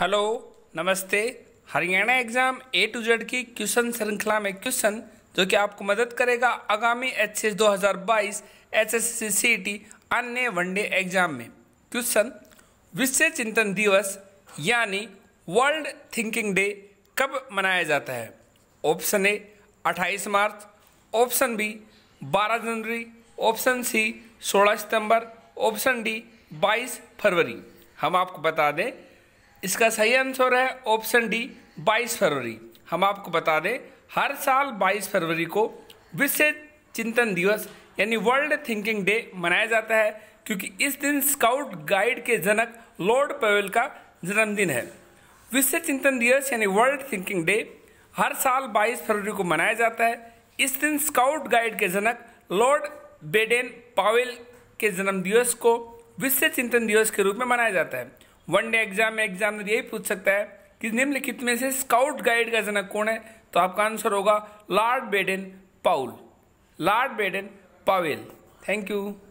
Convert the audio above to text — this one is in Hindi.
हेलो नमस्ते Haryana exam A to Z की क्वेश्चन श्रृंखला में क्वेश्चन जो कि आपको मदद करेगा आगामी एच एस दो हजार बाईस H S C C T अन्य वनडे एग्जाम में क्वेश्चन विश्व चिंतन दिवस यानी वर्ल्ड थिंकिंग डे कब मनाया जाता है ऑप्शन ए 28 मार्च ऑप्शन बी 12 जनवरी ऑप्शन सी 16 सितंबर ऑप्शन डी 22 फरवरी हम आपको बता दें इसका सही आंसर है ऑप्शन डी 22 फरवरी हम आपको बता दें हर साल 22 फरवरी को विश्व चिंतन दिवस यानी वर्ल्ड थिंकिंग डे मनाया जाता है क्योंकि इस दिन स्काउट गाइड के जनक लॉर्ड पवेल का जन्मदिन है विश्व चिंतन दिवस यानी वर्ल्ड थिंकिंग डे हर साल 22 फरवरी को मनाया जाता है इस दिन स्काउट गाइड के जनक लॉर्ड बेडेन पावेल के जन्म दिवस को विश्व चिंतन दिवस के रूप में मनाया जाता है वन डे एग्जाम में एग्जाम तो यही पूछ सकता है कि निम्नलिखित में से स्काउट गाइड का जनक कौन है तो आपका आंसर होगा Lord Baden Powell Lord Baden Powell thank you